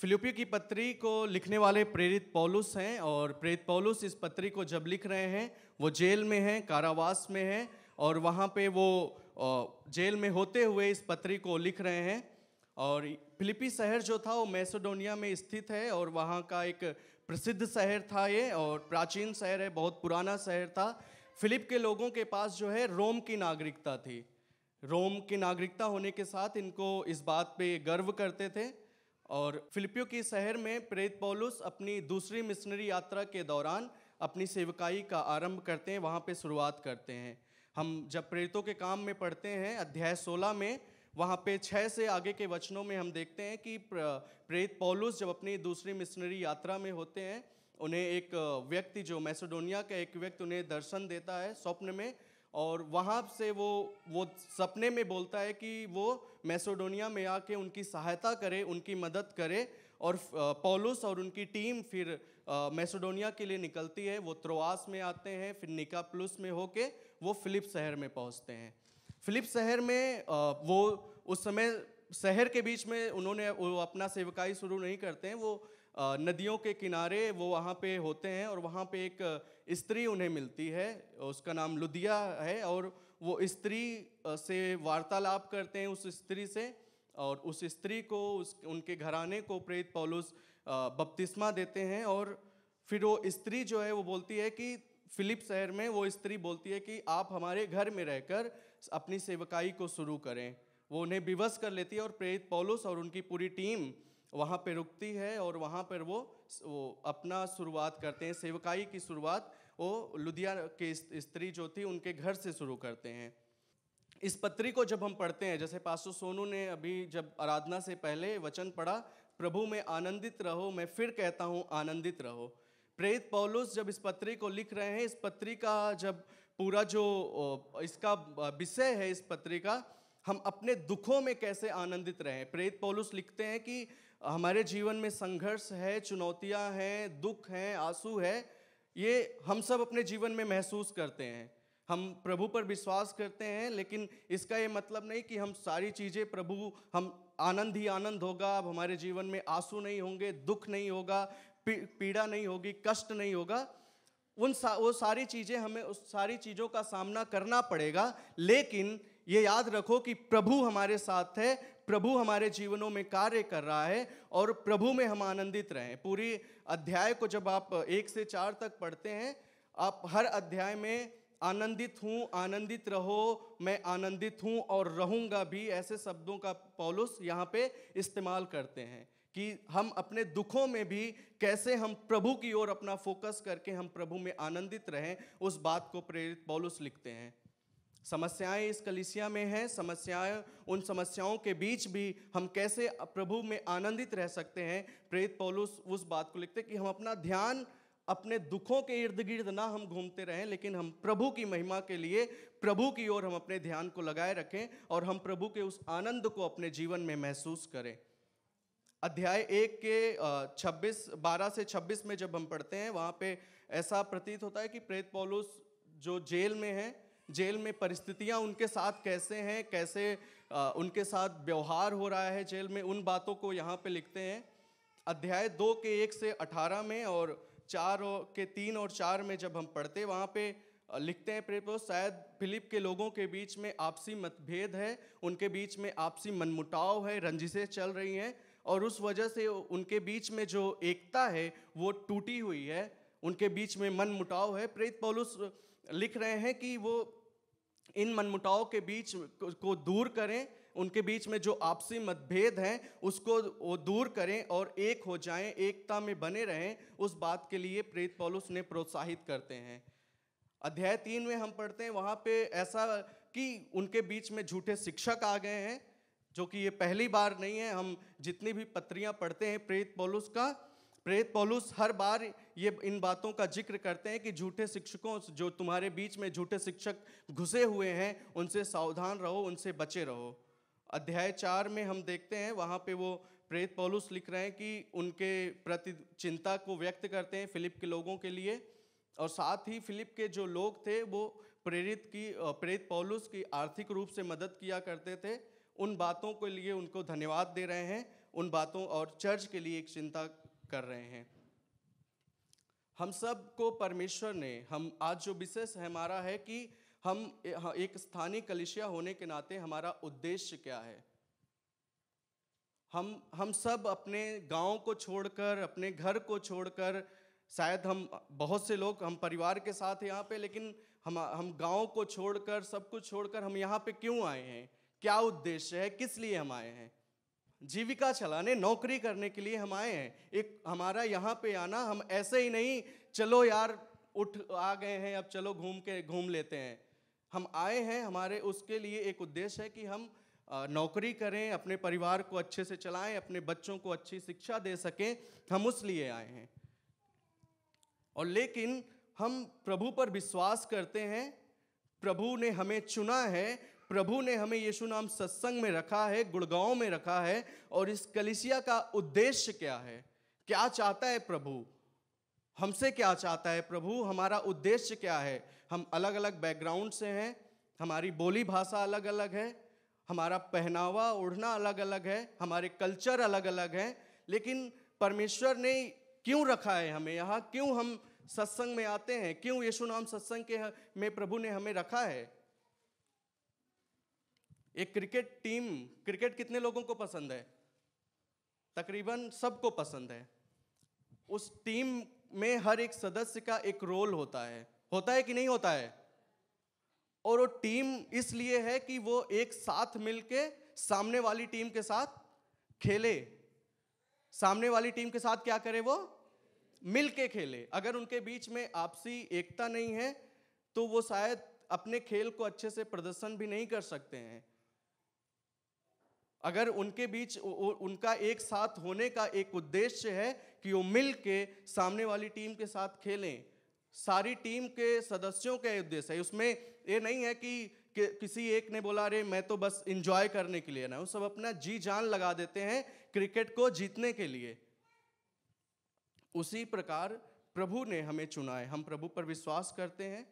फिलिपियो की पत्री को लिखने वाले प्रेरित पौलुस हैं और प्रेरित पौलुस इस पत्री को जब लिख रहे हैं वो जेल में हैं कारावास में हैं और वहाँ पे वो जेल में होते हुए इस पत्री को लिख रहे हैं और फिलिपी शहर जो था वो मैसेडोनिया में स्थित है और वहाँ का एक प्रसिद्ध शहर था ये और प्राचीन शहर है बहुत पुराना शहर था फिलिप के लोगों के पास जो है रोम की नागरिकता थी रोम की नागरिकता होने के साथ इनको इस बात पे गर्व करते थे और फिलिपियो के शहर में प्रेत पौलुस अपनी दूसरी मिशनरी यात्रा के दौरान अपनी सेवकाई का आरंभ करते हैं वहाँ पे शुरुआत करते हैं हम जब प्रेतों के काम में पढ़ते हैं अध्याय 16 में वहाँ पे छः से आगे के वचनों में हम देखते हैं कि प्रेत पौलुस जब अपनी दूसरी मिशनरी यात्रा में होते हैं उन्हें एक व्यक्ति जो मैसेडोनिया का एक व्यक्ति उन्हें दर्शन देता है स्वप्न में और वहाँ से वो वो सपने में बोलता है कि वो मैसोडोनिया में आके उनकी सहायता करे उनकी मदद करे और पोलुस और उनकी टीम फिर मैसोडोनिया के लिए निकलती है वो त्रोआस में आते हैं फिर निका प्लस में होके वो फिलिप शहर में पहुँचते हैं फिलिप शहर में वो उस समय शहर के बीच में उन्होंने वो अपना सेवकाई शुरू नहीं करते हैं वो नदियों के किनारे वो वहाँ पे होते हैं और वहाँ पे एक स्त्री उन्हें मिलती है उसका नाम लुधिया है और वो स्त्री से वार्तालाप करते हैं उस स्त्री से और उस स्त्री को उस उनके घराने को प्रेत पौलुस बपतिस्मा देते हैं और फिर वो स्त्री जो है वो बोलती है कि फिलिप शहर में वो स्त्री बोलती है कि आप हमारे घर में रहकर अपनी सेवकाई को शुरू करें वो उन्हें विवश कर लेती है और प्रेरित पौलुस और उनकी पूरी टीम वहाँ पे रुकती है और वहाँ पर वो, वो अपना शुरुआत करते हैं सेवकाई की शुरुआत वो लुधिया के स्त्री जो थी उनके घर से शुरू करते हैं इस पत्री को जब हम पढ़ते हैं जैसे पासो सोनू ने अभी जब आराधना से पहले वचन पढ़ा प्रभु में आनंदित रहो मैं फिर कहता हूँ आनंदित रहो प्रेत पौलुस जब इस पत्री को लिख रहे हैं इस पत्री का जब पूरा जो इसका विषय है इस पत्री का हम अपने दुखों में कैसे आनंदित रहें प्रेत पौलुस लिखते हैं कि हमारे जीवन में संघर्ष है चुनौतियां हैं दुख हैं आंसू है ये हम सब अपने जीवन में महसूस करते हैं हम प्रभु पर विश्वास करते हैं लेकिन इसका ये मतलब नहीं कि हम सारी चीज़ें प्रभु हम आनंद ही आनंद होगा अब हमारे जीवन में आंसू नहीं होंगे दुख नहीं होगा पीड़ा नहीं होगी कष्ट नहीं होगा उन सा वो सारी चीज़ें हमें उस सारी चीज़ों का सामना करना पड़ेगा लेकिन ये याद रखो कि प्रभु हमारे साथ है प्रभु हमारे जीवनों में कार्य कर रहा है और प्रभु में हम आनंदित रहें पूरी अध्याय को जब आप एक से चार तक पढ़ते हैं आप हर अध्याय में आनंदित हूँ आनंदित रहो मैं आनंदित हूँ और रहूँगा भी ऐसे शब्दों का पौलुस यहाँ पे इस्तेमाल करते हैं कि हम अपने दुखों में भी कैसे हम प्रभु की ओर अपना फोकस करके हम प्रभु में आनंदित रहें उस बात को प्रेरित पौलुस लिखते हैं समस्याएं इस कलिसिया में हैं समस्याएं उन समस्याओं के बीच भी हम कैसे प्रभु में आनंदित रह सकते हैं प्रेत पौलुस उस बात को लिखते कि हम अपना ध्यान अपने दुखों के इर्द गिर्द ना हम घूमते रहें लेकिन हम प्रभु की महिमा के लिए प्रभु की ओर हम अपने ध्यान को लगाए रखें और हम प्रभु के उस आनंद को अपने जीवन में महसूस करें अध्याय एक के 26 12 से 26 में जब हम पढ़ते हैं वहाँ पे ऐसा प्रतीत होता है कि प्रेत पौलुस जो जेल में है जेल में परिस्थितियाँ उनके साथ कैसे हैं कैसे आ, उनके साथ व्यवहार हो रहा है जेल में उन बातों को यहाँ पे लिखते हैं अध्याय दो के एक से अठारह में और चार के तीन और चार में जब हम पढ़ते वहाँ पे लिखते हैं प्रेरित शायद फिलिप के लोगों के बीच में आपसी मतभेद है उनके बीच में आपसी मनमुटाव है रंजिशें चल रही हैं और उस वजह से उनके बीच में जो एकता है वो टूटी हुई है उनके बीच में मन मुटाव है प्रेरित पौलुस लिख रहे हैं कि वो इन मनमुटाव के बीच को दूर करें उनके बीच में जो आपसी मतभेद हैं उसको वो दूर करें और एक हो जाएं एकता में बने रहें उस बात के लिए प्रेत पॉलुस ने प्रोत्साहित करते हैं अध्याय तीन में हम पढ़ते हैं वहाँ पे ऐसा कि उनके बीच में झूठे शिक्षक आ गए हैं जो कि ये पहली बार नहीं है हम जितनी भी पत्रियाँ पढ़ते हैं प्रेत पॉलुस का प्रेत पौलुस हर बार ये इन बातों का जिक्र करते हैं कि झूठे शिक्षकों जो तुम्हारे बीच में झूठे शिक्षक घुसे हुए हैं उनसे सावधान रहो उनसे बचे रहो अध्याय चार में हम देखते हैं वहाँ पे वो प्रेत पौलुस लिख रहे हैं कि उनके प्रति चिंता को व्यक्त करते हैं फिलिप के लोगों के लिए और साथ ही फिलिप के जो लोग थे वो प्रेरित की प्रेत पौलुस की आर्थिक रूप से मदद किया करते थे उन बातों के लिए उनको धन्यवाद दे रहे हैं उन बातों और चर्च के लिए एक चिंता कर रहे हैं हम सब को परमेश्वर ने हम आज जो विशेष हमारा है कि हम हाँ, एक स्थानीय कलिशिया होने के नाते हमारा उद्देश्य क्या है हम हम सब अपने गांव को छोड़कर अपने घर को छोड़कर शायद हम बहुत से लोग हम परिवार के साथ यहाँ पे लेकिन हम हम गांव को छोड़कर सब कुछ छोड़कर हम यहाँ पे क्यों आए हैं क्या उद्देश्य है किस लिए हम आए हैं जीविका चलाने नौकरी करने के लिए हम आए हैं एक हमारा यहाँ पे आना हम ऐसे ही नहीं चलो यार उठ आ गए हैं अब चलो घूम के घूम लेते हैं हम आए हैं हमारे उसके लिए एक उद्देश्य है कि हम नौकरी करें अपने परिवार को अच्छे से चलाएं अपने बच्चों को अच्छी शिक्षा दे सकें हम उस लिए आए हैं और लेकिन हम प्रभु पर विश्वास करते हैं प्रभु ने हमें चुना है प्रभु ने हमें यीशु नाम सत्संग में रखा है गुड़गांव में रखा है और इस कलिसिया का उद्देश्य क्या है क्या चाहता है प्रभु हमसे क्या चाहता है प्रभु हमारा उद्देश्य क्या है हम अलग अलग बैकग्राउंड से हैं हमारी बोली भाषा अलग अलग है हमारा पहनावा ओढ़ना अलग अलग है हमारे कल्चर अलग अलग हैं लेकिन परमेश्वर ने क्यों रखा है हमें यहाँ क्यों हम सत्संग में आते हैं क्यों यीशु नाम सत्संग के में प्रभु ने हमें रखा है एक क्रिकेट टीम क्रिकेट कितने लोगों को पसंद है तकरीबन सबको पसंद है उस टीम में हर एक सदस्य का एक रोल होता है होता है कि नहीं होता है और वो टीम इसलिए है कि वो एक साथ मिलके सामने वाली टीम के साथ खेले सामने वाली टीम के साथ क्या करे वो मिलके खेले अगर उनके बीच में आपसी एकता नहीं है तो वो शायद अपने खेल को अच्छे से प्रदर्शन भी नहीं कर सकते हैं अगर उनके बीच उनका एक साथ होने का एक उद्देश्य है कि वो मिल के सामने वाली टीम के साथ खेलें सारी टीम के सदस्यों का उद्देश्य है उसमें ये नहीं है कि, कि किसी एक ने बोला अरे मैं तो बस इंजॉय करने के लिए ना वो सब अपना जी जान लगा देते हैं क्रिकेट को जीतने के लिए उसी प्रकार प्रभु ने हमें चुना है हम प्रभु पर विश्वास करते हैं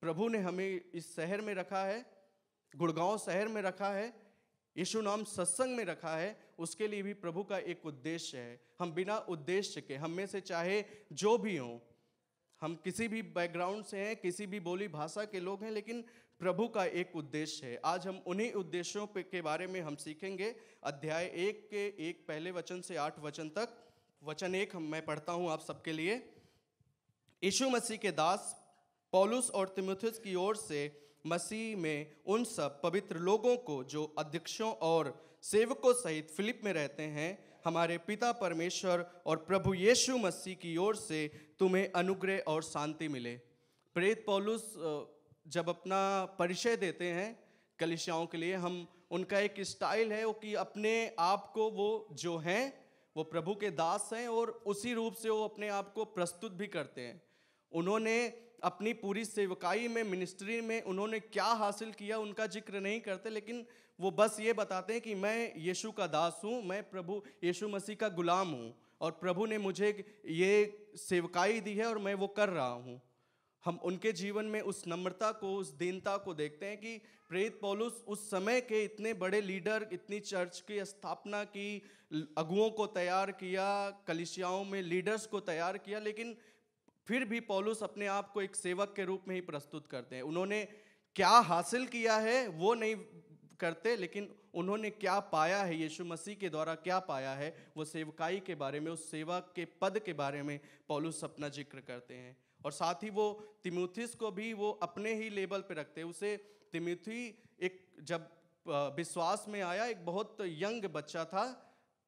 प्रभु ने हमें इस शहर में रखा है गुड़गांव शहर में रखा है यीशु नाम सत्संग में रखा है उसके लिए भी प्रभु का एक उद्देश्य है हम बिना उद्देश्य के हम में से चाहे जो भी हों हम किसी भी बैकग्राउंड से हैं किसी भी बोली भाषा के लोग हैं लेकिन प्रभु का एक उद्देश्य है आज हम उन्हीं उद्देश्यों के बारे में हम सीखेंगे अध्याय एक के एक पहले वचन से आठ वचन तक वचन एक हम मैं पढ़ता हूँ आप सबके लिए यीशु मसीह के दास पौलुस और तिमुथियस की ओर से मसीह में उन सब पवित्र लोगों को जो अध्यक्षों और सेवकों सहित फिलिप में रहते हैं हमारे पिता परमेश्वर और प्रभु यीशु मसीह की ओर से तुम्हें अनुग्रह और शांति मिले प्रेत पौलुस जब अपना परिचय देते हैं कलिशियाओं के लिए हम उनका एक स्टाइल है वो कि अपने आप को वो जो हैं वो प्रभु के दास हैं और उसी रूप से वो अपने आप को प्रस्तुत भी करते हैं उन्होंने अपनी पूरी सेवकाई में मिनिस्ट्री में उन्होंने क्या हासिल किया उनका जिक्र नहीं करते लेकिन वो बस ये बताते हैं कि मैं यीशु का दास हूँ मैं प्रभु यीशु मसीह का गुलाम हूँ और प्रभु ने मुझे ये सेवकाई दी है और मैं वो कर रहा हूँ हम उनके जीवन में उस नम्रता को उस दीनता को देखते हैं कि प्रेत पौलुस उस समय के इतने बड़े लीडर इतनी चर्च की स्थापना की अगुओं को तैयार किया कलिशियाओं में लीडर्स को तैयार किया लेकिन फिर भी पौलुस अपने आप को एक सेवक के रूप में ही प्रस्तुत करते हैं उन्होंने क्या हासिल किया है वो नहीं करते लेकिन उन्होंने क्या पाया है यीशु मसीह के द्वारा क्या पाया है वो सेवकाई के बारे में उस सेवा के पद के बारे में पौलुस अपना जिक्र करते हैं और साथ ही वो तिमुथिस को भी वो अपने ही लेवल पर रखते हैं उसे तिमुथी एक जब विश्वास में आया एक बहुत यंग बच्चा था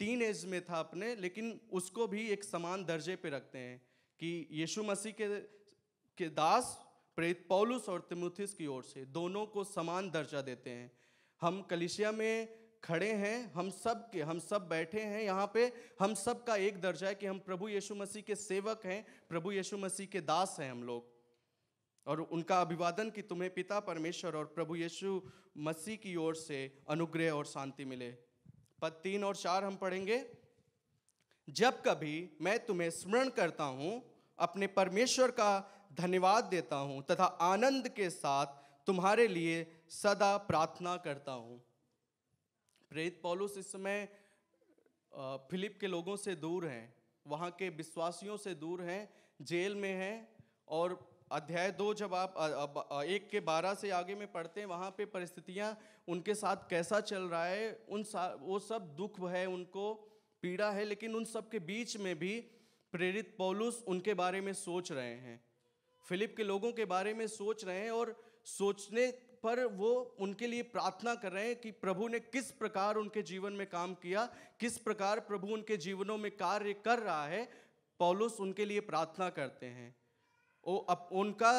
टीन एज में था अपने लेकिन उसको भी एक समान दर्जे पर रखते हैं कि यीशु मसीह के के दास प्रेत पौलुस और तिमुथिस की ओर से दोनों को समान दर्जा देते हैं हम कलिशिया में खड़े हैं हम सब के हम सब बैठे हैं यहाँ पे हम सब का एक दर्जा है कि हम प्रभु यीशु मसीह के सेवक हैं प्रभु यीशु मसीह के दास हैं हम लोग और उनका अभिवादन कि तुम्हें पिता परमेश्वर और प्रभु यीशु मसीह की ओर से अनुग्रह और शांति मिले पद तीन और चार हम पढ़ेंगे जब कभी मैं तुम्हें स्मरण करता हूँ अपने परमेश्वर का धन्यवाद देता हूँ तथा आनंद के साथ तुम्हारे लिए सदा प्रार्थना करता हूँ प्रेरित पौलुस इस समय फिलिप के लोगों से दूर हैं वहाँ के विश्वासियों से दूर हैं जेल में हैं और अध्याय दो जब आप एक के बारह से आगे में पढ़ते हैं वहाँ पे परिस्थितियाँ उनके साथ कैसा चल रहा है उन सा वो सब दुख है उनको पीड़ा है लेकिन उन सब के बीच में भी प्रेरित पौलुस उनके बारे में सोच रहे हैं फिलिप के लोगों के बारे में सोच रहे हैं और सोचने पर वो उनके लिए प्रार्थना कर रहे हैं कि प्रभु ने किस प्रकार उनके जीवन में काम किया किस प्रकार प्रभु उनके जीवनों में कार्य कर रहा है पौलुस उनके लिए प्रार्थना करते हैं वो अब उनका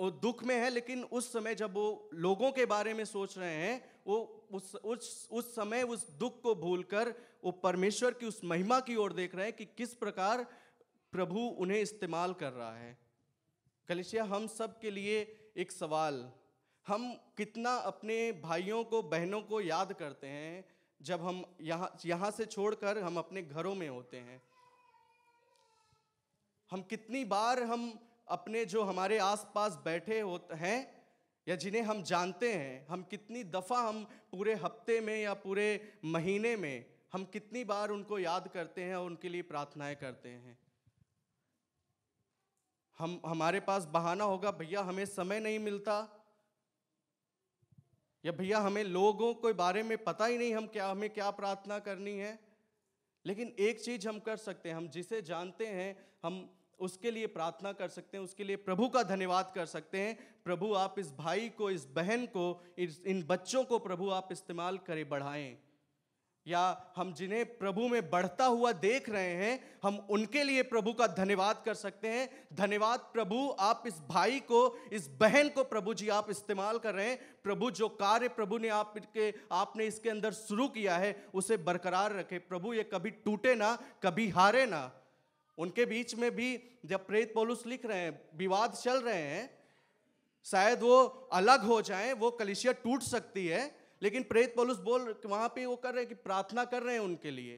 वो दुख में है लेकिन उस समय जब वो लोगों के बारे में सोच रहे हैं वो उस उस उस समय उस दुख को भूलकर वो परमेश्वर की उस महिमा की ओर देख रहे हैं कि किस प्रकार प्रभु उन्हें इस्तेमाल कर रहा है कलिशिया हम सब के लिए एक सवाल हम कितना अपने भाइयों को बहनों को याद करते हैं जब हम यहाँ यहाँ से छोड़कर हम अपने घरों में होते हैं हम कितनी बार हम अपने जो हमारे आसपास बैठे होते हैं या जिन्हें हम जानते हैं हम कितनी दफ़ा हम पूरे हफ्ते में या पूरे महीने में हम कितनी बार उनको याद करते हैं और उनके लिए प्रार्थनाएं करते हैं हम हमारे पास बहाना होगा भैया हमें समय नहीं मिलता या भैया हमें लोगों के बारे में पता ही नहीं हम क्या हमें क्या प्रार्थना करनी है लेकिन एक चीज हम कर सकते हैं हम जिसे जानते हैं हम उसके लिए प्रार्थना कर सकते हैं उसके लिए प्रभु का धन्यवाद कर सकते हैं प्रभु आप इस भाई को इस बहन को इस इन बच्चों को प्रभु आप इस्तेमाल करें बढ़ाएं या हम जिन्हें प्रभु में बढ़ता हुआ देख रहे हैं हम उनके लिए प्रभु का धन्यवाद कर सकते हैं धन्यवाद प्रभु आप इस भाई को इस बहन को प्रभु जी आप इस्तेमाल कर रहे हैं प्रभु जो कार्य प्रभु ने आपके आपने इसके अंदर शुरू किया है उसे बरकरार रखे प्रभु ये कभी टूटे ना कभी हारे ना उनके बीच में भी जब प्रेत पोलुस लिख रहे हैं विवाद चल रहे हैं शायद वो अलग हो जाए वो कलिशिया टूट सकती है लेकिन प्रेत पोलुस बोल वहां पे वो कर रहे हैं कि प्रार्थना कर रहे हैं उनके लिए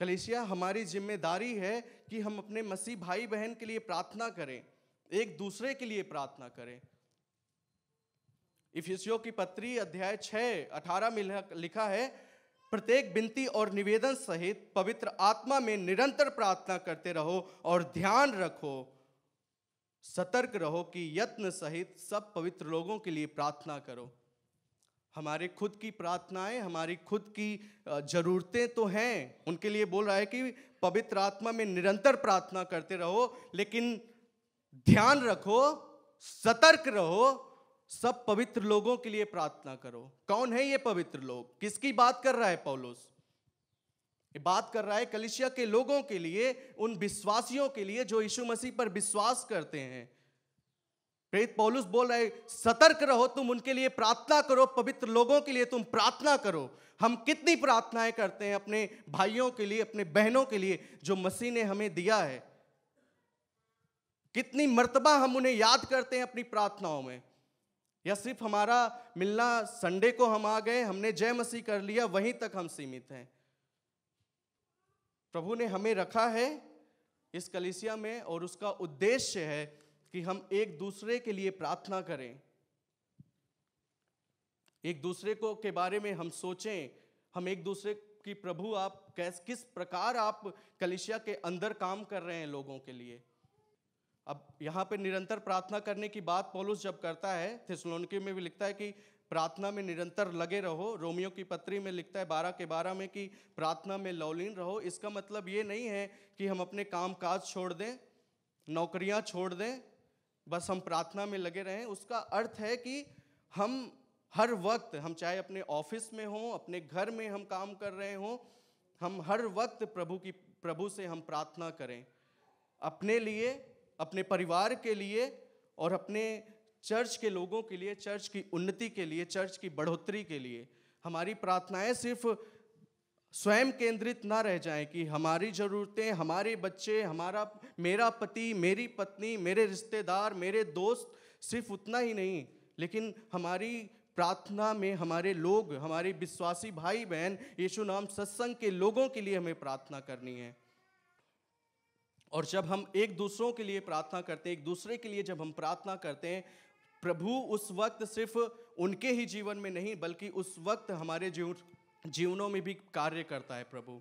कलिशिया हमारी जिम्मेदारी है कि हम अपने मसीह भाई बहन के लिए प्रार्थना करें एक दूसरे के लिए प्रार्थना करें इफिसियो की पत्री अध्याय 6 अठारह में लिखा है प्रत्येक बिनती और निवेदन सहित पवित्र आत्मा में निरंतर प्रार्थना करते रहो और ध्यान रखो सतर्क रहो कि यत्न सहित सब पवित्र लोगों के लिए प्रार्थना करो हमारे खुद की प्रार्थनाएं हमारी खुद की जरूरतें तो हैं उनके लिए बोल रहा है कि पवित्र आत्मा में निरंतर प्रार्थना करते रहो लेकिन ध्यान रखो सतर्क रहो सब पवित्र लोगों के लिए प्रार्थना करो कौन है ये पवित्र लोग किसकी बात कर रहा है पौलुस ये बात कर रहा है कलिशिया के लोगों के लिए उन विश्वासियों के लिए जो यीशु मसीह पर विश्वास करते हैं प्रेत पौलुस बोल रहे सतर्क रहो तुम उनके लिए प्रार्थना करो पवित्र लोगों के लिए तुम प्रार्थना करो हम कितनी प्रार्थनाएं करते हैं अपने भाइयों के लिए अपने बहनों के लिए जो मसीह ने हमें दिया है कितनी मर्तबा हम उन्हें याद करते हैं अपनी प्रार्थनाओं में या सिर्फ हमारा मिलना संडे को हम आ गए हमने जय मसीह कर लिया वहीं तक हम सीमित हैं प्रभु ने हमें रखा है इस कलिसिया में और उसका उद्देश्य है कि हम एक दूसरे के लिए प्रार्थना करें एक दूसरे को के बारे में हम सोचें हम एक दूसरे की प्रभु आप कैस किस प्रकार आप कलिसिया के अंदर काम कर रहे हैं लोगों के लिए अब यहाँ पे निरंतर प्रार्थना करने की बात पोलूस जब करता है थिसलोनकी में भी लिखता है कि प्रार्थना में निरंतर लगे रहो रोमियो की पत्री में लिखता है बारह के बारह में कि प्रार्थना में लौलीन रहो इसका मतलब ये नहीं है कि हम अपने काम काज छोड़ दें नौकरियाँ छोड़ दें बस हम प्रार्थना में लगे रहें उसका अर्थ है कि हम हर वक्त हम चाहे अपने ऑफिस में हों अपने घर में हम काम कर रहे हों हम हर वक्त प्रभु की प्रभु से हम प्रार्थना करें अपने लिए अपने परिवार के लिए और अपने चर्च के लोगों के लिए चर्च की उन्नति के लिए चर्च की बढ़ोतरी के लिए हमारी प्रार्थनाएं सिर्फ स्वयं केंद्रित ना रह जाए कि हमारी ज़रूरतें हमारे बच्चे हमारा मेरा पति मेरी पत्नी मेरे रिश्तेदार मेरे दोस्त सिर्फ उतना ही नहीं लेकिन हमारी प्रार्थना में हमारे लोग हमारे विश्वासी भाई बहन यीशु नाम सत्संग के लोगों के लिए हमें प्रार्थना करनी है और जब हम एक दूसरों के लिए प्रार्थना करते हैं एक दूसरे के लिए जब हम प्रार्थना करते हैं प्रभु उस वक्त सिर्फ उनके ही जीवन में नहीं बल्कि उस वक्त हमारे जीवन जीवनों में भी कार्य करता है प्रभु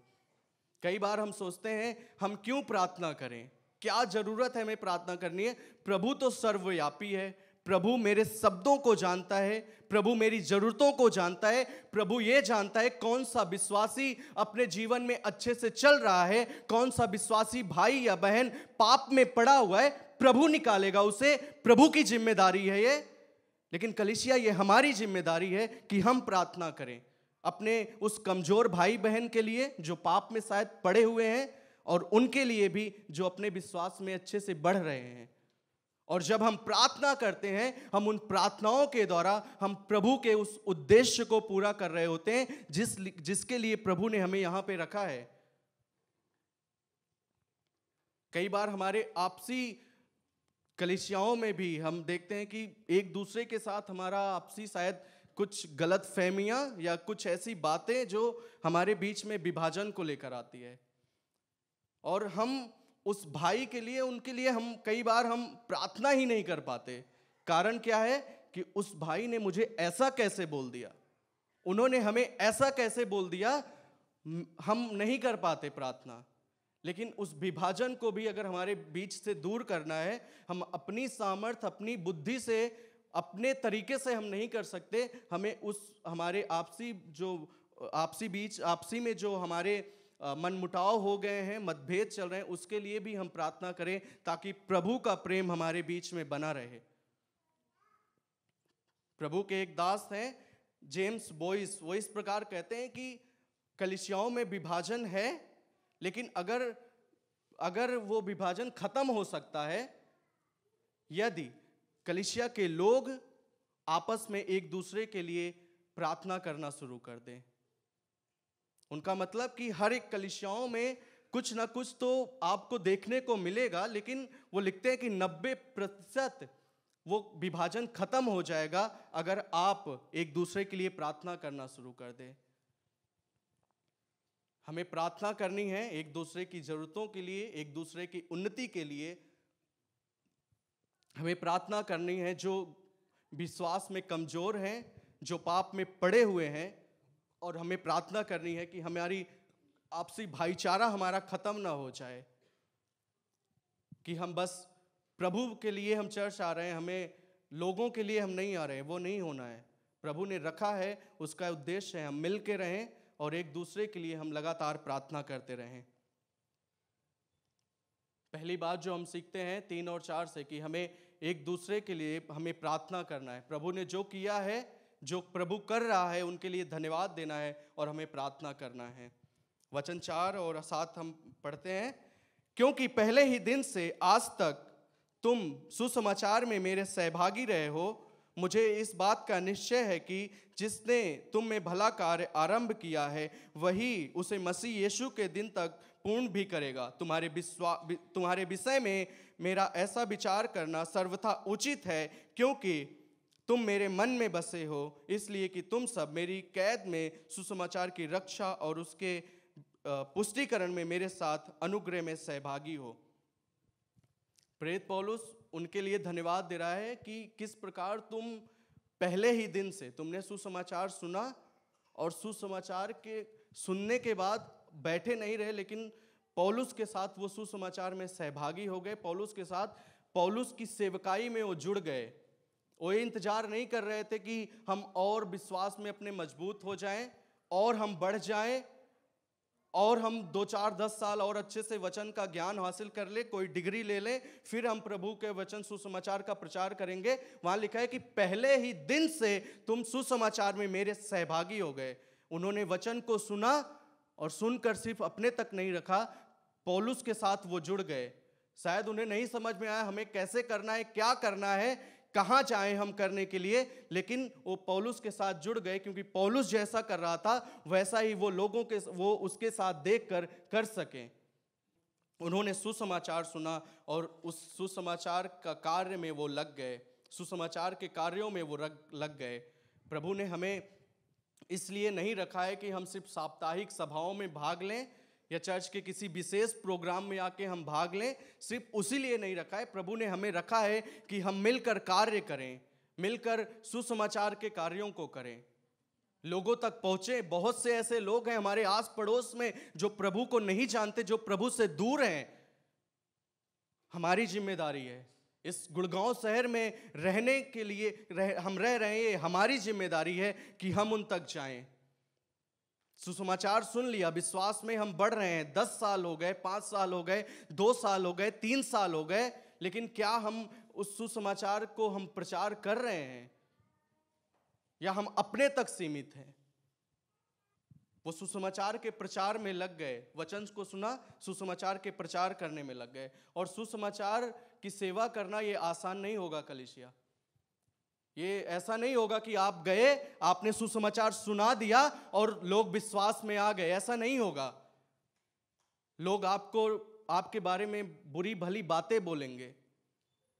कई बार हम सोचते हैं हम क्यों प्रार्थना करें क्या जरूरत है हमें प्रार्थना करनी है प्रभु तो सर्वव्यापी है प्रभु मेरे शब्दों को जानता है प्रभु मेरी जरूरतों को जानता है प्रभु ये जानता है कौन सा विश्वासी अपने जीवन में अच्छे से चल रहा है कौन सा विश्वासी भाई या बहन पाप में पड़ा हुआ है प्रभु निकालेगा उसे प्रभु की जिम्मेदारी है ये लेकिन कलिशिया ये हमारी जिम्मेदारी है कि हम प्रार्थना करें अपने उस कमजोर भाई बहन के लिए जो पाप में शायद पड़े हुए हैं और उनके लिए भी जो अपने विश्वास में अच्छे से बढ़ रहे हैं और जब हम प्रार्थना करते हैं हम उन प्रार्थनाओं के द्वारा हम प्रभु के उस उद्देश्य को पूरा कर रहे होते हैं जिस जिसके लिए प्रभु ने हमें यहाँ पे रखा है कई बार हमारे आपसी कलिशियाओं में भी हम देखते हैं कि एक दूसरे के साथ हमारा आपसी शायद कुछ गलत फहमियाँ या कुछ ऐसी बातें जो हमारे बीच में विभाजन को लेकर आती है और हम उस भाई के लिए उनके लिए हम कई बार हम प्रार्थना ही नहीं कर पाते कारण क्या है कि उस भाई ने मुझे ऐसा कैसे बोल दिया उन्होंने हमें ऐसा कैसे बोल दिया हम नहीं कर पाते प्रार्थना लेकिन उस विभाजन को भी अगर हमारे बीच से दूर करना है हम अपनी सामर्थ अपनी बुद्धि से अपने तरीके से हम नहीं कर सकते हमें उस हमारे आपसी जो आपसी बीच आपसी में जो हमारे मनमुटाव हो गए हैं मतभेद चल रहे हैं उसके लिए भी हम प्रार्थना करें ताकि प्रभु का प्रेम हमारे बीच में बना रहे प्रभु के एक दास हैं जेम्स बॉयस वो इस प्रकार कहते हैं कि कलिशियाओं में विभाजन है लेकिन अगर अगर वो विभाजन खत्म हो सकता है यदि कलिशिया के लोग आपस में एक दूसरे के लिए प्रार्थना करना शुरू कर दें उनका मतलब कि हर एक कलिशाओं में कुछ ना कुछ तो आपको देखने को मिलेगा लेकिन वो लिखते हैं कि नब्बे प्रतिशत वो विभाजन खत्म हो जाएगा अगर आप एक दूसरे के लिए प्रार्थना करना शुरू कर दें हमें प्रार्थना करनी है एक दूसरे की जरूरतों के लिए एक दूसरे की उन्नति के लिए हमें प्रार्थना करनी है जो विश्वास में कमजोर हैं जो पाप में पड़े हुए हैं और हमें प्रार्थना करनी है कि हमारी आपसी भाईचारा हमारा ख़त्म ना हो जाए कि हम बस प्रभु के लिए हम चर्च आ रहे हैं हमें लोगों के लिए हम नहीं आ रहे हैं वो नहीं होना है प्रभु ने रखा है उसका उद्देश्य है हम मिल के रहें और एक दूसरे के लिए हम लगातार प्रार्थना करते रहें पहली बात जो हम सीखते हैं तीन और चार से कि हमें एक दूसरे के लिए हमें प्रार्थना करना है प्रभु ने जो किया है जो प्रभु कर रहा है उनके लिए धन्यवाद देना है और हमें प्रार्थना करना है वचन चार और सात हम पढ़ते हैं क्योंकि पहले ही दिन से आज तक तुम सुसमाचार में मेरे सहभागी रहे हो मुझे इस बात का निश्चय है कि जिसने तुम में भला कार्य आरंभ किया है वही उसे मसीह यीशु के दिन तक पूर्ण भी करेगा तुम्हारे विश्वा तुम्हारे विषय में मेरा ऐसा विचार करना सर्वथा उचित है क्योंकि तुम मेरे मन में बसे हो इसलिए कि तुम सब मेरी कैद में सुसमाचार की रक्षा और उसके पुष्टिकरण में मेरे साथ अनुग्रह में सहभागी हो प्रेत पौलुस उनके लिए धन्यवाद दे रहा है कि किस प्रकार तुम पहले ही दिन से तुमने सुसमाचार सुना और सुसमाचार के सुनने के बाद बैठे नहीं रहे लेकिन पौलुस के साथ वो सुसमाचार में सहभागी हो गए पौलुस के साथ पौलुस की सेवकाई में वो जुड़ गए वो इंतजार नहीं कर रहे थे कि हम और विश्वास में अपने मजबूत हो जाएं और हम बढ़ जाएं और हम दो चार दस साल और अच्छे से वचन का ज्ञान हासिल कर ले कोई डिग्री ले लें फिर हम प्रभु के वचन सुसमाचार का प्रचार करेंगे वहां लिखा है कि पहले ही दिन से तुम सुसमाचार में मेरे सहभागी हो गए उन्होंने वचन को सुना और सुनकर सिर्फ अपने तक नहीं रखा पोलूस के साथ वो जुड़ गए शायद उन्हें नहीं समझ में आया हमें कैसे करना है क्या करना है कहाँ चाहे हम करने के लिए लेकिन वो पौलुस के साथ जुड़ गए क्योंकि पौलुस जैसा कर रहा था वैसा ही वो लोगों के वो उसके साथ देख कर कर सकें उन्होंने सुसमाचार सुना और उस सुसमाचार का कार्य में वो लग गए सुसमाचार के कार्यों में वो रग, लग गए प्रभु ने हमें इसलिए नहीं रखा है कि हम सिर्फ साप्ताहिक सभाओं में भाग लें या चर्च के किसी विशेष प्रोग्राम में आके हम भाग लें सिर्फ उसी लिए नहीं रखा है प्रभु ने हमें रखा है कि हम मिलकर कार्य करें मिलकर सुसमाचार के कार्यों को करें लोगों तक पहुंचे बहुत से ऐसे लोग हैं हमारे आस पड़ोस में जो प्रभु को नहीं जानते जो प्रभु से दूर हैं हमारी जिम्मेदारी है इस गुड़गांव शहर में रहने के लिए रह, हम रह रहे हैं ये हमारी जिम्मेदारी है कि हम उन तक जाएं सुसमाचार सुन लिया विश्वास में हम बढ़ रहे हैं दस साल हो गए पांच साल हो गए दो साल हो गए तीन साल हो गए लेकिन क्या हम उस सुसमाचार को हम प्रचार कर रहे हैं या हम अपने तक सीमित हैं वो सुसमाचार के प्रचार में लग गए वचन को सुना सुसमाचार के प्रचार करने में लग गए और सुसमाचार की सेवा करना ये आसान नहीं होगा कलिशिया ये ऐसा नहीं होगा कि आप गए आपने सुसमाचार सुना दिया और लोग विश्वास में आ गए ऐसा नहीं होगा लोग आपको आपके बारे में बुरी भली बातें बोलेंगे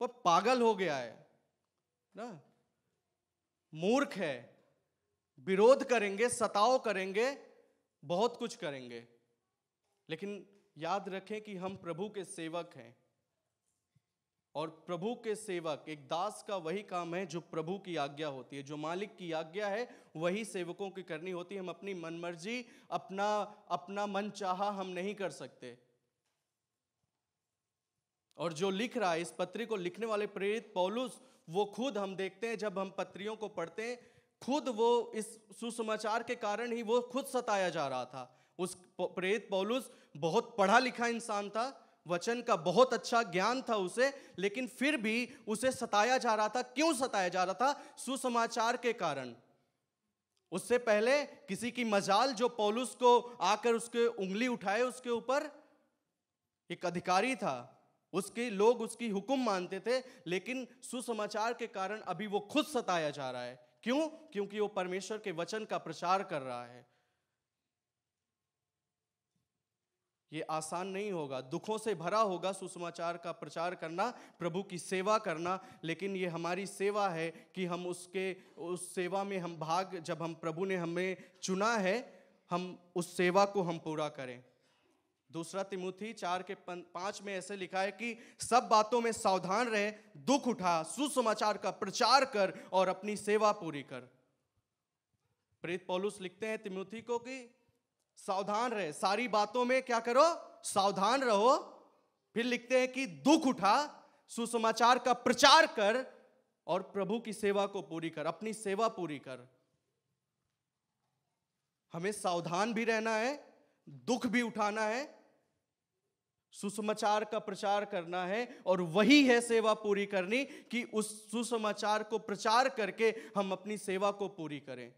वो पागल हो गया है ना मूर्ख है विरोध करेंगे सताओ करेंगे बहुत कुछ करेंगे लेकिन याद रखें कि हम प्रभु के सेवक हैं और प्रभु के सेवक एक दास का वही काम है जो प्रभु की आज्ञा होती है जो मालिक की आज्ञा है वही सेवकों की करनी होती है हम अपनी मनमर्जी अपना अपना मन चाह हम नहीं कर सकते और जो लिख रहा है इस पत्री को लिखने वाले प्रेरित पौलुस वो खुद हम देखते हैं जब हम पत्रियों को पढ़ते हैं खुद वो इस सुसमाचार के कारण ही वो खुद सताया जा रहा था उस प्रेरित पौलुस बहुत पढ़ा लिखा इंसान था वचन का बहुत अच्छा ज्ञान था उसे लेकिन फिर भी उसे सताया जा रहा था क्यों सताया जा रहा था सुसमाचार के कारण उससे पहले किसी की मजाल जो पौलुस को आकर उसके उंगली उठाए उसके ऊपर एक अधिकारी था उसके लोग उसकी हुक्म मानते थे लेकिन सुसमाचार के कारण अभी वो खुद सताया जा रहा है क्यों क्योंकि वो परमेश्वर के वचन का प्रचार कर रहा है ये आसान नहीं होगा दुखों से भरा होगा सुसमाचार का प्रचार करना प्रभु की सेवा करना लेकिन ये हमारी सेवा है कि हम उसके उस सेवा में हम भाग जब हम प्रभु ने हमें चुना है हम उस सेवा को हम पूरा करें दूसरा तिमुथी चार के पाँच में ऐसे लिखा है कि सब बातों में सावधान रहे दुख उठा सुसमाचार का प्रचार कर और अपनी सेवा पूरी कर प्रेत पौलुस लिखते हैं तिमुथी को कि सावधान रहे सारी बातों में क्या करो सावधान रहो फिर लिखते हैं कि दुख उठा सुसमाचार का प्रचार कर और प्रभु की सेवा को पूरी कर अपनी सेवा पूरी कर हमें सावधान भी रहना है दुख भी उठाना है सुसमाचार का प्रचार करना है और वही है सेवा पूरी करनी कि उस सुसमाचार को प्रचार करके हम अपनी सेवा को पूरी करें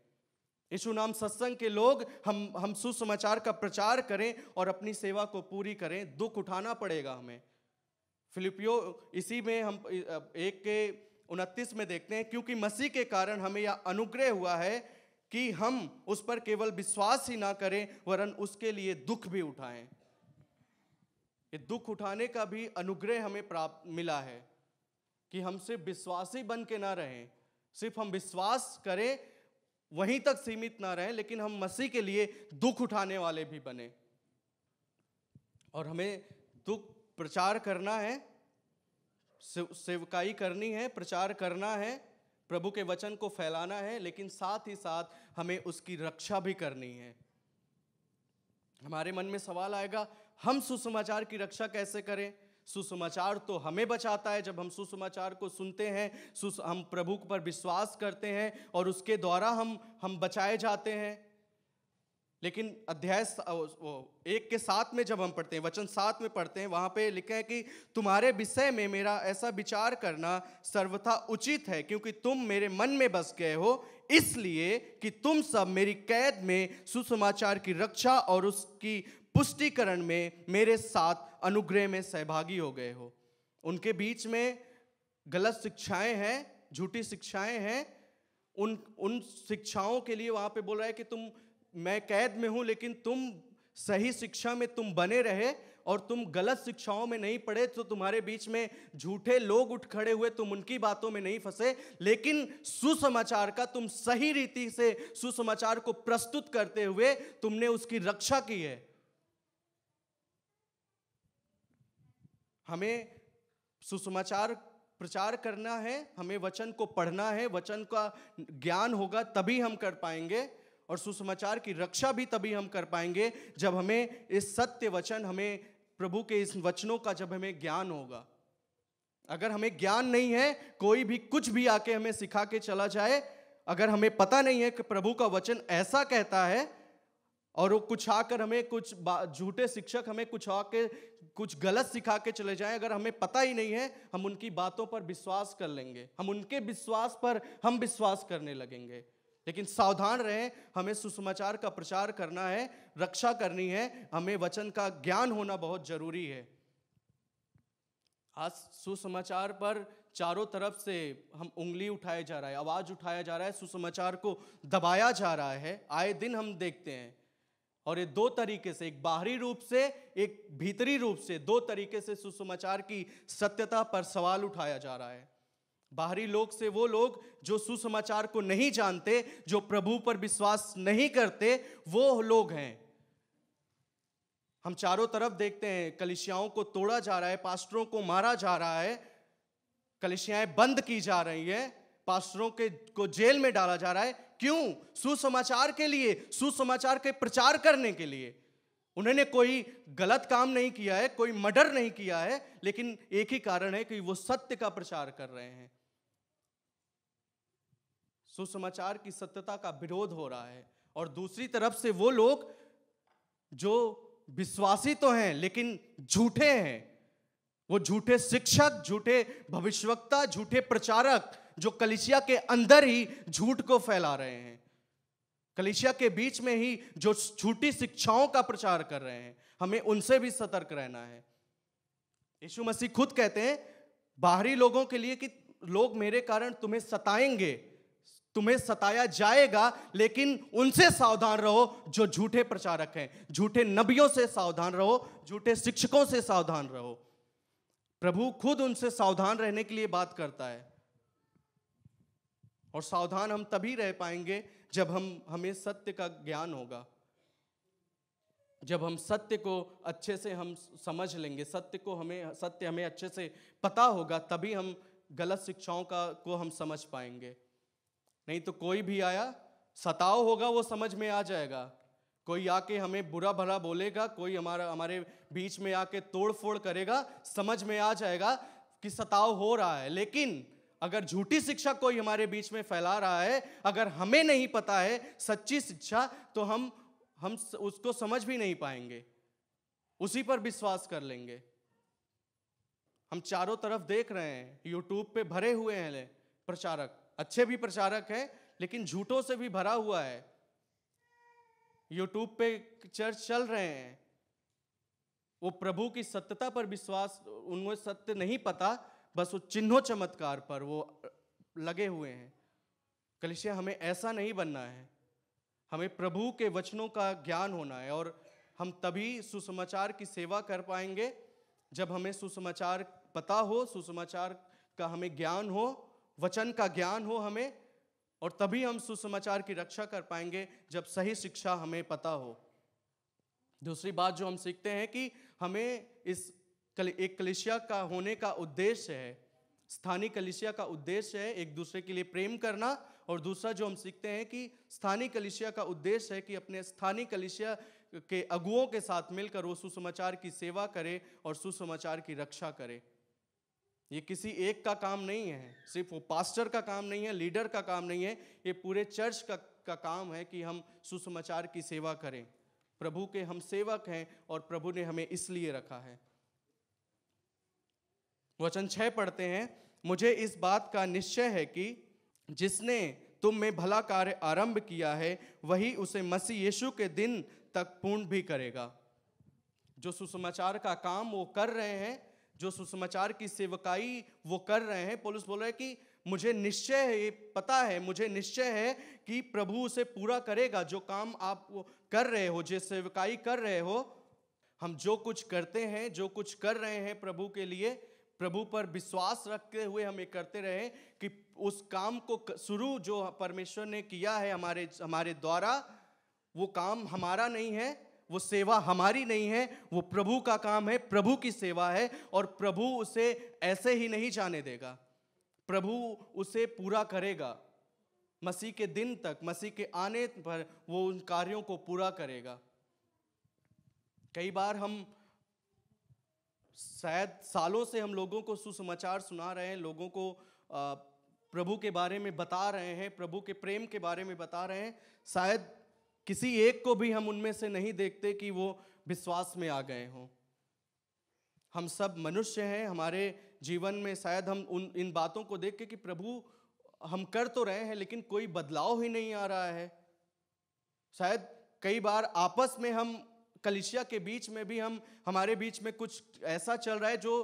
यीशु नाम सत्संग के लोग हम हम सुसमाचार का प्रचार करें और अपनी सेवा को पूरी करें दुख उठाना पड़ेगा हमें फिलिपियो इसी में हम एक के उनतीस में देखते हैं क्योंकि मसीह के कारण हमें यह अनुग्रह हुआ है कि हम उस पर केवल विश्वास ही ना करें वरन उसके लिए दुख भी उठाएं ये दुख उठाने का भी अनुग्रह हमें प्राप्त मिला है कि हम सिर्फ विश्वासी बन के ना रहें सिर्फ हम विश्वास करें वहीं तक सीमित ना रहें लेकिन हम मसीह के लिए दुख उठाने वाले भी बने और हमें दुख प्रचार करना है सेवकाई करनी है प्रचार करना है प्रभु के वचन को फैलाना है लेकिन साथ ही साथ हमें उसकी रक्षा भी करनी है हमारे मन में सवाल आएगा हम सुसमाचार की रक्षा कैसे करें सुसमाचार तो हमें बचाता है जब हम सुसमाचार को सुनते हैं सुस हम प्रभु पर विश्वास करते हैं और उसके द्वारा हम हम बचाए जाते हैं लेकिन अध्याय एक के साथ में जब हम पढ़ते हैं वचन सात में पढ़ते हैं वहाँ पे लिखा है कि तुम्हारे विषय में मेरा ऐसा विचार करना सर्वथा उचित है क्योंकि तुम मेरे मन में बस गए हो इसलिए कि तुम सब मेरी कैद में सुसमाचार की रक्षा और उसकी पुष्टिकरण में मेरे साथ अनुग्रह में सहभागी हो गए हो उनके बीच में गलत शिक्षाएं हैं झूठी शिक्षाएं हैं उन उन शिक्षाओं के लिए वहाँ पे बोल रहा है कि तुम मैं कैद में हूँ लेकिन तुम सही शिक्षा में तुम बने रहे और तुम गलत शिक्षाओं में नहीं पढ़े तो तुम्हारे बीच में झूठे लोग उठ खड़े हुए तुम उनकी बातों में नहीं फंसे लेकिन सुसमाचार का तुम सही रीति से सुसमाचार को प्रस्तुत करते हुए तुमने उसकी रक्षा की है हमें सुसमाचार प्रचार करना है हमें वचन को पढ़ना है वचन का ज्ञान होगा तभी हम कर पाएंगे और सुसमाचार की रक्षा भी तभी हम कर पाएंगे जब हमें इस सत्य वचन हमें प्रभु के इस वचनों का जब हमें ज्ञान होगा अगर हमें ज्ञान नहीं है कोई भी कुछ भी आके हमें सिखा के चला जाए अगर हमें पता नहीं है कि प्रभु का वचन ऐसा कहता है और वो कुछ आकर हमें कुछ झूठे शिक्षक हमें कुछ आके कुछ गलत सिखा के चले जाएं अगर हमें पता ही नहीं है हम उनकी बातों पर विश्वास कर लेंगे हम उनके विश्वास पर हम विश्वास करने लगेंगे लेकिन सावधान रहें हमें सुसमाचार का प्रचार करना है रक्षा करनी है हमें वचन का ज्ञान होना बहुत जरूरी है आज सुसमाचार पर चारों तरफ से हम उंगली उठाया जा रहा है आवाज़ उठाया जा रहा है सुसमाचार को दबाया जा रहा है आए दिन हम देखते हैं और ये दो तरीके से एक बाहरी रूप से एक भीतरी रूप से दो तरीके से सुसमाचार की सत्यता पर सवाल उठाया जा रहा है बाहरी लोग से वो लोग जो सुसमाचार को नहीं जानते जो प्रभु पर विश्वास नहीं करते वो लोग हैं हम चारों तरफ देखते हैं कलिशियाओं को तोड़ा जा रहा है पास्टरों को मारा जा रहा है कलिशियाएं बंद की जा रही है पास्टरों के को जेल में डाला जा रहा है क्यों सुसमाचार के लिए सुसमाचार के प्रचार करने के लिए उन्होंने कोई गलत काम नहीं किया है कोई मर्डर नहीं किया है लेकिन एक ही कारण है कि वो सत्य का प्रचार कर रहे हैं सुसमाचार की सत्यता का विरोध हो रहा है और दूसरी तरफ से वो लोग जो विश्वासी तो हैं लेकिन झूठे हैं वो झूठे शिक्षक झूठे भविष्यवक्ता झूठे प्रचारक जो कलिशिया के अंदर ही झूठ को फैला रहे हैं कलिशिया के बीच में ही जो झूठी शिक्षाओं का प्रचार कर रहे हैं हमें उनसे भी सतर्क रहना है यीशु मसीह खुद कहते हैं बाहरी लोगों के लिए कि लोग मेरे कारण तुम्हें सताएंगे तुम्हें सताया जाएगा लेकिन उनसे सावधान रहो जो झूठे प्रचारक हैं झूठे नबियों से सावधान रहो झूठे शिक्षकों से सावधान रहो प्रभु खुद उनसे सावधान रहने के लिए बात करता है और सावधान हम तभी रह पाएंगे जब हम हमें सत्य का ज्ञान होगा जब हम सत्य को अच्छे से हम समझ लेंगे सत्य को हमें सत्य हमें अच्छे से पता होगा तभी हम गलत शिक्षाओं का को हम समझ पाएंगे नहीं तो कोई भी आया सताव होगा वो समझ में आ जाएगा कोई आके हमें बुरा भला बोलेगा कोई हमारा हमारे बीच में आके तोड़ फोड़ करेगा समझ में आ जाएगा कि सताव हो रहा है लेकिन अगर झूठी शिक्षा कोई हमारे बीच में फैला रहा है अगर हमें नहीं पता है सच्ची शिक्षा तो हम हम उसको समझ भी नहीं पाएंगे उसी पर विश्वास कर लेंगे हम चारों तरफ देख रहे हैं यूट्यूब पे भरे हुए हैं प्रचारक अच्छे भी प्रचारक हैं लेकिन झूठों से भी भरा हुआ है यूट्यूब पे चर्च चल रहे हैं वो प्रभु की सत्यता पर विश्वास उनको सत्य नहीं पता बस वो चिन्हों चमत्कार पर वो लगे हुए हैं कलिशिया हमें ऐसा नहीं बनना है हमें प्रभु के वचनों का ज्ञान होना है और हम तभी सुसमाचार की सेवा कर पाएंगे जब हमें सुसमाचार पता हो सुसमाचार का हमें ज्ञान हो वचन का ज्ञान हो हमें और तभी हम सुसमाचार की रक्षा कर पाएंगे जब सही शिक्षा हमें पता हो दूसरी बात जो हम सीखते हैं कि हमें इस एक कलिशिया का होने का उद्देश्य है स्थानीय कलिसिया का उद्देश्य है एक दूसरे के लिए प्रेम करना और दूसरा जो हम सीखते हैं कि स्थानीय कलिसिया का उद्देश्य है कि अपने स्थानीय कलिसिया के अगुओं के साथ मिलकर वो सुसमाचार की सेवा करे और सुसमाचार की रक्षा करे ये किसी एक का काम नहीं है सिर्फ वो पास्टर का काम नहीं है लीडर का काम नहीं है ये पूरे चर्च का, का काम है कि हम सुसमाचार की सेवा करें प्रभु के हम सेवक हैं और प्रभु ने हमें इसलिए रखा है वचन छः पढ़ते हैं मुझे इस बात का निश्चय है कि जिसने तुम में भला कार्य आरंभ किया है वही उसे मसीह यीशु के दिन तक पूर्ण भी करेगा जो सुसमाचार का काम वो कर रहे हैं जो सुसमाचार की सेवकाई वो कर रहे हैं पुलिस बोल रहे हैं कि मुझे निश्चय है पता है मुझे निश्चय है कि प्रभु उसे पूरा करेगा जो काम आप कर रहे हो जो सेवकाई कर रहे हो हम जो कुछ करते हैं जो कुछ कर रहे हैं प्रभु के लिए प्रभु पर विश्वास रखते हुए हम ये करते रहें कि उस काम को शुरू जो परमेश्वर ने किया है हमारे हमारे द्वारा वो काम हमारा नहीं है वो सेवा हमारी नहीं है वो प्रभु का काम है प्रभु की सेवा है और प्रभु उसे ऐसे ही नहीं जाने देगा प्रभु उसे पूरा करेगा मसीह के दिन तक मसीह के आने पर वो उन कार्यों को पूरा करेगा कई बार हम शायद सालों से हम लोगों को सुसमाचार सुना रहे हैं लोगों को प्रभु के बारे में बता रहे हैं प्रभु के प्रेम के बारे में बता रहे हैं शायद किसी एक को भी हम उनमें से नहीं देखते कि वो विश्वास में आ गए हों हम सब मनुष्य हैं हमारे जीवन में शायद हम उन इन बातों को देख के कि प्रभु हम कर तो रहे हैं लेकिन कोई बदलाव ही नहीं आ रहा है शायद कई बार आपस में हम कलिशिया के बीच में भी हम हमारे बीच में कुछ ऐसा चल रहा है जो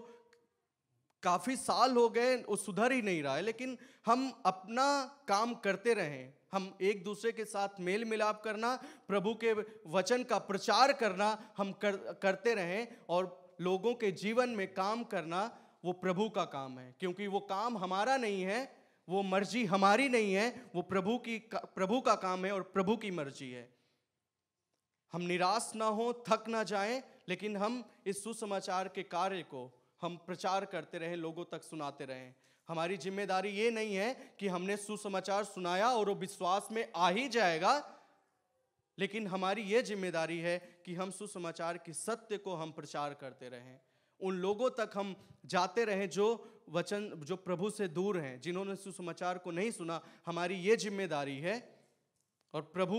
काफ़ी साल हो गए वो सुधर ही नहीं रहा है लेकिन हम अपना काम करते रहें हम एक दूसरे के साथ मेल मिलाप करना प्रभु के वचन का प्रचार करना हम कर, करते रहें और लोगों के जीवन में काम करना वो प्रभु का काम है क्योंकि वो काम हमारा नहीं है वो मर्जी हमारी नहीं है वो प्रभु की प्रभु का काम है और प्रभु की मर्जी है हम निराश ना हो थक ना जाएं लेकिन हम इस सुसमाचार के कार्य को हम प्रचार करते रहें लोगों तक सुनाते रहें हमारी जिम्मेदारी ये नहीं है कि हमने सुसमाचार सुनाया और वो विश्वास में आ ही जाएगा लेकिन हमारी ये जिम्मेदारी है कि हम सुसमाचार की सत्य को हम प्रचार करते रहें उन लोगों तक हम जाते रहें जो वचन जो प्रभु से दूर हैं जिन्होंने सुसमाचार को नहीं सुना हमारी ये जिम्मेदारी है और प्रभु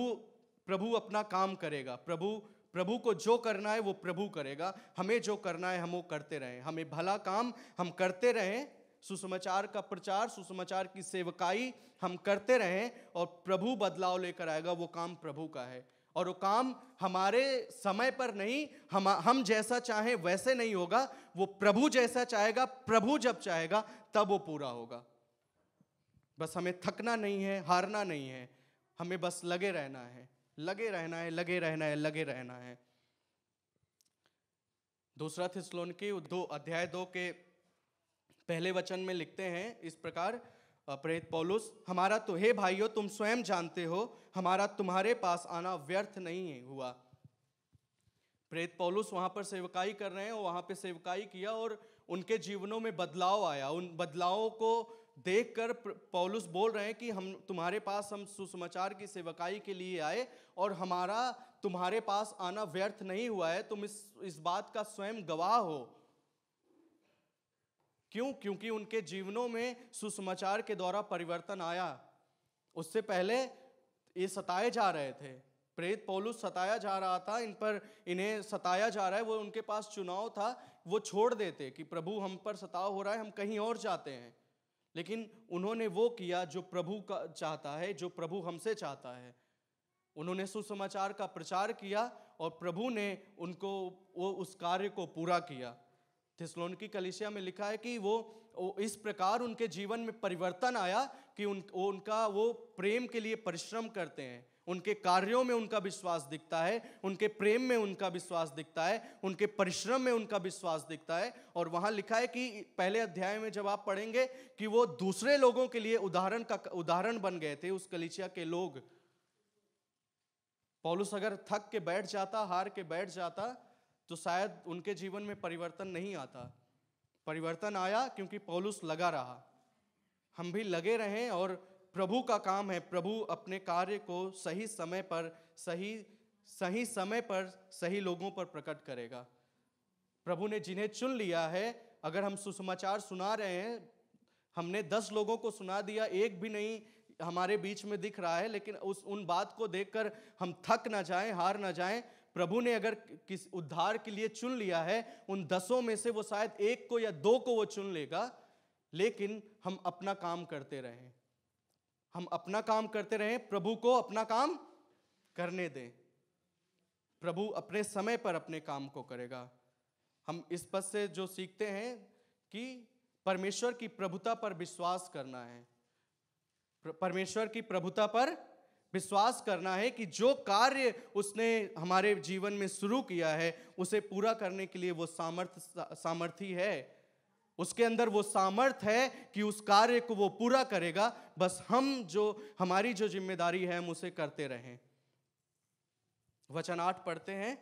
प्रभु अपना काम करेगा प्रभु प्रभु को जो करना है वो प्रभु करेगा हमें जो करना है हम वो करते रहें हमें भला काम हम करते रहें सुसमाचार का प्रचार सुसमाचार की सेवकाई हम करते रहें और प्रभु बदलाव लेकर आएगा वो काम प्रभु का है और वो काम हमारे समय पर नहीं हम हम जैसा चाहें वैसे नहीं होगा वो प्रभु जैसा चाहेगा प्रभु जब चाहेगा तब वो पूरा होगा बस हमें थकना नहीं है हारना नहीं है हमें बस लगे रहना है लगे रहना है लगे रहना है लगे रहना है दूसरा थे स्लोन थिस्लोनकी दो अध्याय दो के पहले वचन में लिखते हैं इस प्रकार प्रेत पौलुस हमारा तो हे भाइयों तुम स्वयं जानते हो हमारा तुम्हारे पास आना व्यर्थ नहीं हुआ प्रेत पौलुस वहां पर सेवकाई कर रहे हैं वहां पर सेवकाई किया और उनके जीवनों में बदलाव आया उन बदलावों को देखकर पौलुस बोल रहे हैं कि हम तुम्हारे पास हम सुसमाचार की सेवकाई के लिए आए और हमारा तुम्हारे पास आना व्यर्थ नहीं हुआ है तुम इस इस बात का स्वयं गवाह हो क्यों क्योंकि उनके जीवनों में सुसमाचार के द्वारा परिवर्तन आया उससे पहले ये सताए जा रहे थे प्रेत पौलुस सताया जा रहा था इन पर इन्हें सताया जा रहा है वो उनके पास चुनाव था वो छोड़ देते कि प्रभु हम पर सताव हो रहा है हम कहीं और जाते हैं लेकिन उन्होंने वो किया जो प्रभु का चाहता है जो प्रभु हमसे चाहता है उन्होंने सुसमाचार का प्रचार किया और प्रभु ने उनको वो उस कार्य को पूरा किया थिसलोन की कलिशिया में लिखा है कि वो, इस प्रकार उनके जीवन में परिवर्तन आया कि उन उनका वो प्रेम के लिए परिश्रम करते हैं उनके कार्यों में उनका विश्वास दिखता है उनके प्रेम में उनका विश्वास दिखता है उनके परिश्रम में उनका विश्वास दिखता है और वहां लिखा है कि पहले अध्याय में जब आप पढ़ेंगे कि वो दूसरे लोगों के लिए उदाहरण का उदाहरण बन गए थे उस कलिचिया के लोग पौलुस अगर थक के बैठ जाता हार के बैठ जाता तो शायद उनके जीवन में परिवर्तन नहीं आता परिवर्तन आया क्योंकि पौलुस लगा रहा हम भी लगे रहें और प्रभु का काम है प्रभु अपने कार्य को सही समय पर सही सही समय पर सही लोगों पर प्रकट करेगा प्रभु ने जिन्हें चुन लिया है अगर हम सुसमाचार सुना रहे हैं हमने दस लोगों को सुना दिया एक भी नहीं हमारे बीच में दिख रहा है लेकिन उस उन बात को देखकर हम थक ना जाएं हार ना जाएं प्रभु ने अगर किस उद्धार के लिए चुन लिया है उन दसों में से वो शायद एक को या दो को वो चुन लेगा लेकिन हम अपना काम करते रहें हम अपना काम करते रहें प्रभु को अपना काम करने दें प्रभु अपने समय पर अपने काम को करेगा हम इस पद से जो सीखते हैं कि परमेश्वर की प्रभुता पर विश्वास करना है परमेश्वर की प्रभुता पर विश्वास करना है कि जो कार्य उसने हमारे जीवन में शुरू किया है उसे पूरा करने के लिए वो सामर्थ्य सामर्थी है उसके अंदर वो सामर्थ है कि उस कार्य को वो पूरा करेगा बस हम जो हमारी जो जिम्मेदारी है हम उसे करते रहें वचन आठ पढ़ते हैं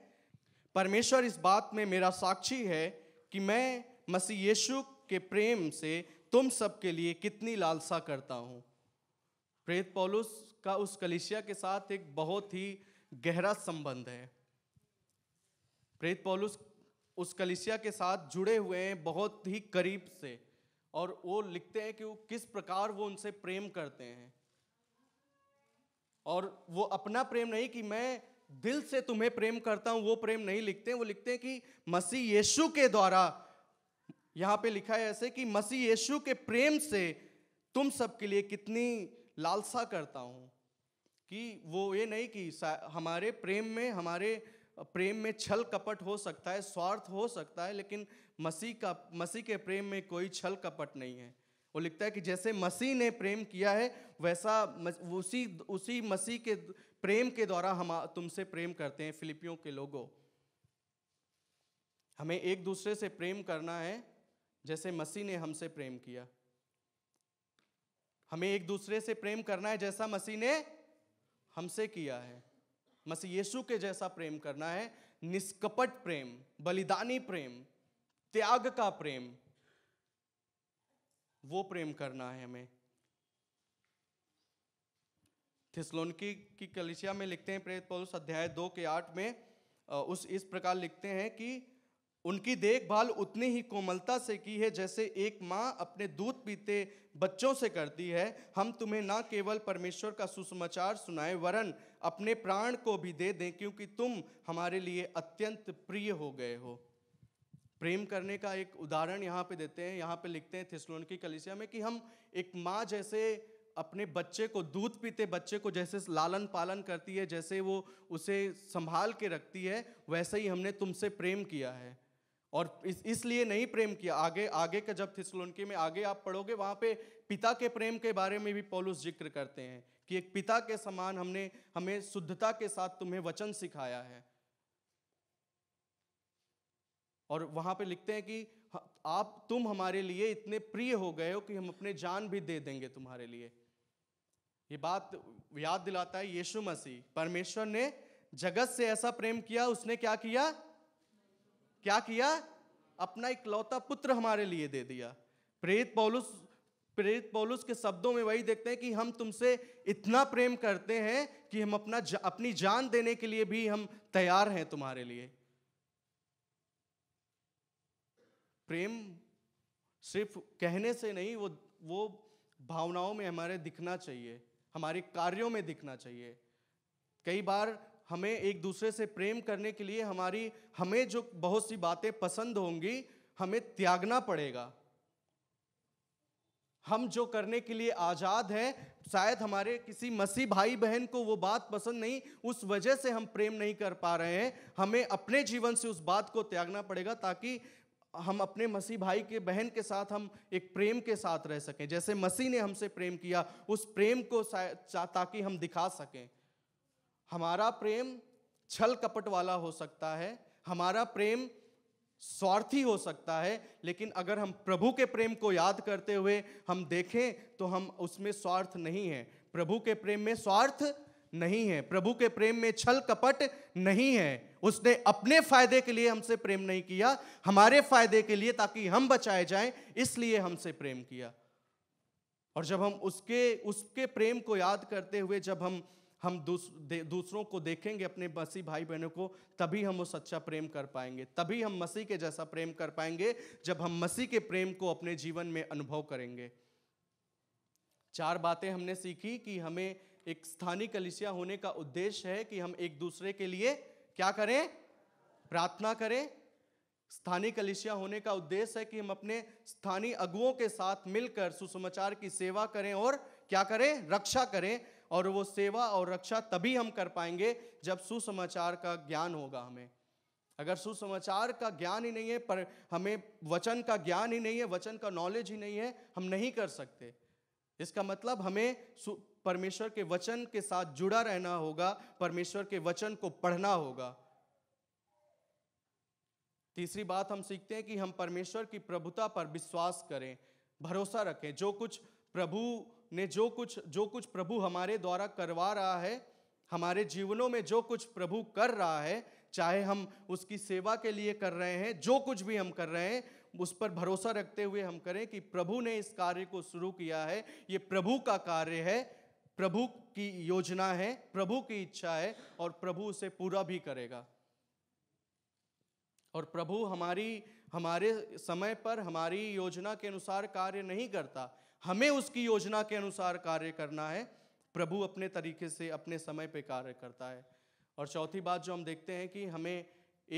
परमेश्वर इस बात में मेरा साक्षी है कि मैं मसीह यीशु के प्रेम से तुम सबके लिए कितनी लालसा करता हूँ प्रेत पौलुस का उस कलिशिया के साथ एक बहुत ही गहरा संबंध है प्रेत पौलुस उस कलिसिया के साथ जुड़े हुए हैं बहुत ही करीब से और वो लिखते हैं कि वो किस प्रकार वो उनसे प्रेम करते हैं और वो अपना प्रेम नहीं कि मैं दिल से तुम्हें प्रेम करता हूं वो प्रेम नहीं लिखते हैं वो लिखते हैं कि मसीह यीशु के द्वारा यहाँ पे लिखा है ऐसे कि मसीह यीशु के प्रेम से तुम सबके लिए कितनी लालसा करता हूँ कि वो ये नहीं कि हमारे प्रेम में हमारे प्रेम में छल कपट हो सकता है स्वार्थ हो सकता है लेकिन मसीह का मसीह के प्रेम में कोई छल कपट नहीं है वो लिखता है कि जैसे मसीह ने प्रेम किया है वैसा उसी उसी मसीह के प्रेम के द्वारा हम तुमसे प्रेम करते हैं फिलिपियों के लोगों हमें एक दूसरे से प्रेम करना है जैसे मसीह ने हमसे प्रेम किया हमें एक दूसरे से प्रेम करना है जैसा मसीह ने हमसे किया है मसीह यीशु के जैसा प्रेम करना है निष्कपट प्रेम बलिदानी प्रेम त्याग का प्रेम वो प्रेम करना है हमें थिसलोनकी की कलिसिया में लिखते हैं प्रेत पौलुस अध्याय दो के आठ में उस इस प्रकार लिखते हैं कि उनकी देखभाल उतनी ही कोमलता से की है जैसे एक माँ अपने दूध पीते बच्चों से करती है हम तुम्हें ना केवल परमेश्वर का सुसमाचार सुनाए वरन अपने प्राण को भी दे दें क्योंकि तुम हमारे लिए अत्यंत प्रिय हो गए हो प्रेम करने का एक उदाहरण यहाँ पे देते हैं यहाँ पे लिखते हैं की कलिसिया में कि हम एक माँ जैसे अपने बच्चे को दूध पीते बच्चे को जैसे लालन पालन करती है जैसे वो उसे संभाल के रखती है वैसे ही हमने तुमसे प्रेम किया है और इस इसलिए नहीं प्रेम किया आगे आगे का जब थिसलोनकी में आगे आप पढ़ोगे वहाँ पे पिता के प्रेम के बारे में भी पौलुस जिक्र करते हैं कि एक पिता के समान हमने हमें शुद्धता के साथ तुम्हें वचन सिखाया है और वहां पे लिखते हैं कि आप तुम हमारे लिए इतने प्रिय हो गए हो कि हम अपने जान भी दे देंगे तुम्हारे लिए ये बात याद दिलाता है यीशु मसीह परमेश्वर ने जगत से ऐसा प्रेम किया उसने क्या किया क्या किया अपना इकलौता पुत्र हमारे लिए दे दिया प्रेत पौलुस प्रेत पौलुस के शब्दों में वही देखते हैं कि हम तुमसे इतना प्रेम करते हैं कि हम अपना जा, अपनी जान देने के लिए भी हम तैयार हैं तुम्हारे लिए प्रेम सिर्फ कहने से नहीं वो वो भावनाओं में हमारे दिखना चाहिए हमारे कार्यों में दिखना चाहिए कई बार हमें एक दूसरे से प्रेम करने के लिए हमारी हमें जो बहुत सी बातें पसंद होंगी हमें त्यागना पड़ेगा हम जो करने के लिए आज़ाद हैं शायद हमारे किसी मसीह भाई बहन को वो बात पसंद नहीं उस वजह से हम प्रेम नहीं कर पा रहे हैं हमें अपने जीवन से उस बात को त्यागना पड़ेगा ताकि हम अपने मसीह भाई के बहन के साथ हम एक प्रेम के साथ रह सकें जैसे मसीह ने हमसे प्रेम किया उस प्रेम को ताकि हम दिखा सकें हमारा प्रेम छल कपट वाला हो सकता है हमारा प्रेम स्वार्थी हो सकता है लेकिन अगर हम प्रभु के प्रेम को याद करते हुए हम देखें तो हम उसमें स्वार्थ नहीं है प्रभु के प्रेम में स्वार्थ नहीं है प्रभु के प्रेम में छल कपट नहीं है उसने अपने फायदे के लिए हमसे प्रेम नहीं किया हमारे फायदे के लिए ताकि हम बचाए जाएं इसलिए हमसे प्रेम किया और जब हम उसके उसके प्रेम को याद करते हुए जब हम हम दूस, दूसरों को देखेंगे अपने मसीह भाई बहनों को तभी हम वो सच्चा प्रेम कर पाएंगे तभी हम मसीह के जैसा प्रेम कर पाएंगे जब हम मसीह के प्रेम को अपने जीवन में अनुभव करेंगे चार बातें हमने सीखी कि हमें एक स्थानीय कलिसिया होने का उद्देश्य है कि हम एक दूसरे के लिए क्या करें प्रार्थना करें स्थानीय कलिसिया होने का उद्देश्य है कि हम अपने स्थानीय अगुओं के साथ मिलकर सुसमाचार की सेवा करें और क्या करें रक्षा करें और वो सेवा और रक्षा तभी हम कर पाएंगे जब सुसमाचार का ज्ञान होगा हमें अगर सुसमाचार का ज्ञान ही नहीं है पर हमें वचन का ज्ञान ही नहीं है वचन का नॉलेज ही नहीं है हम नहीं कर सकते इसका मतलब हमें परमेश्वर के वचन के साथ जुड़ा रहना होगा परमेश्वर के वचन को पढ़ना होगा तीसरी बात हम सीखते हैं कि हम परमेश्वर की प्रभुता पर विश्वास करें भरोसा रखें जो कुछ प्रभु ने जो कुछ जो कुछ प्रभु हमारे द्वारा करवा रहा है हमारे जीवनों में जो कुछ प्रभु कर रहा है चाहे हम उसकी सेवा के लिए कर रहे हैं जो कुछ भी हम कर रहे हैं उस पर भरोसा रखते हुए हम करें कि प्रभु ने इस कार्य को शुरू किया है ये प्रभु का कार्य है प्रभु की योजना है प्रभु की इच्छा है और प्रभु उसे पूरा भी करेगा और प्रभु हमारी हमारे समय पर हमारी योजना के अनुसार कार्य नहीं करता हमें उसकी योजना के अनुसार कार्य करना है प्रभु अपने तरीके से अपने समय पे कार्य करता है और चौथी बात जो हम देखते हैं कि हमें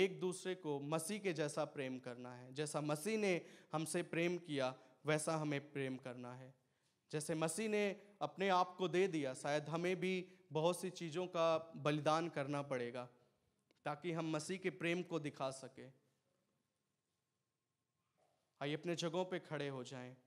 एक दूसरे को मसीह के जैसा प्रेम करना है जैसा मसीह ने हमसे प्रेम किया वैसा हमें प्रेम करना है जैसे मसीह ने अपने आप को दे दिया शायद हमें भी बहुत सी चीज़ों का बलिदान करना पड़ेगा ताकि हम मसीह के प्रेम को दिखा सकें आइए अपने जगहों पे खड़े हो जाएं